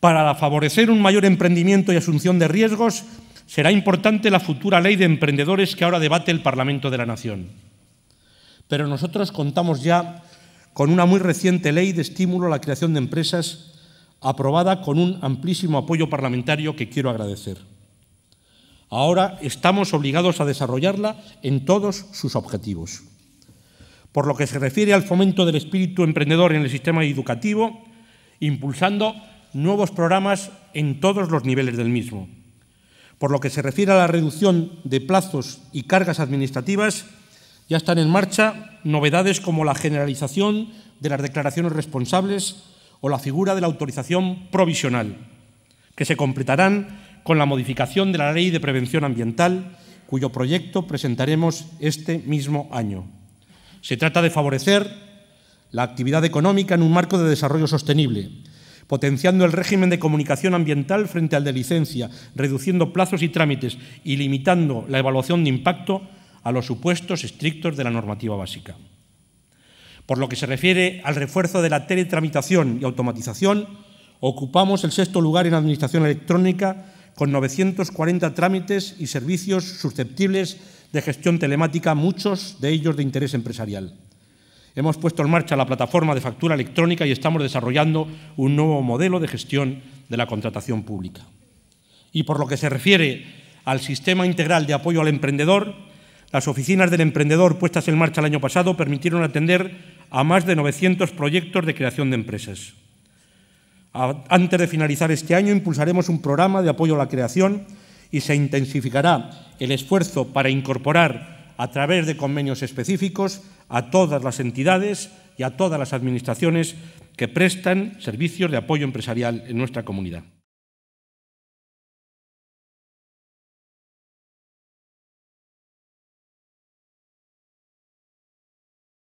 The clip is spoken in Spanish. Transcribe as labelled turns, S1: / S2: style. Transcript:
S1: Para favorecer un mayor emprendimiento y asunción de riesgos, será importante la futura ley de emprendedores que ahora debate el Parlamento de la Nación. Pero nosotros contamos ya con una muy reciente ley de estímulo a la creación de empresas aprobada con un amplísimo apoyo parlamentario que quiero agradecer. Ahora estamos obligados a desarrollarla en todos sus objetivos. Por lo que se refiere al fomento del espíritu emprendedor en el sistema educativo, impulsando nuevos programas en todos los niveles del mismo. Por lo que se refiere a la reducción de plazos y cargas administrativas, ya están en marcha novedades como la generalización de las declaraciones responsables o la figura de la autorización provisional, que se completarán con la modificación de la Ley de Prevención Ambiental, cuyo proyecto presentaremos este mismo año. Se trata de favorecer la actividad económica en un marco de desarrollo sostenible, potenciando el régimen de comunicación ambiental frente al de licencia, reduciendo plazos y trámites y limitando la evaluación de impacto a los supuestos estrictos de la normativa básica. Por lo que se refiere al refuerzo de la teletramitación y automatización, ocupamos el sexto lugar en Administración Electrónica con 940 trámites y servicios susceptibles de gestión telemática, muchos de ellos de interés empresarial. Hemos puesto en marcha la plataforma de factura electrónica y estamos desarrollando un nuevo modelo de gestión de la contratación pública. Y por lo que se refiere al sistema integral de apoyo al emprendedor, las oficinas del emprendedor puestas en marcha el año pasado permitieron atender a más de 900 proyectos de creación de empresas. Antes de finalizar este año impulsaremos un programa de apoyo a la creación y se intensificará el esfuerzo para incorporar a través de convenios específicos a todas las entidades y a todas las administraciones que prestan servicios de apoyo empresarial en nuestra comunidad.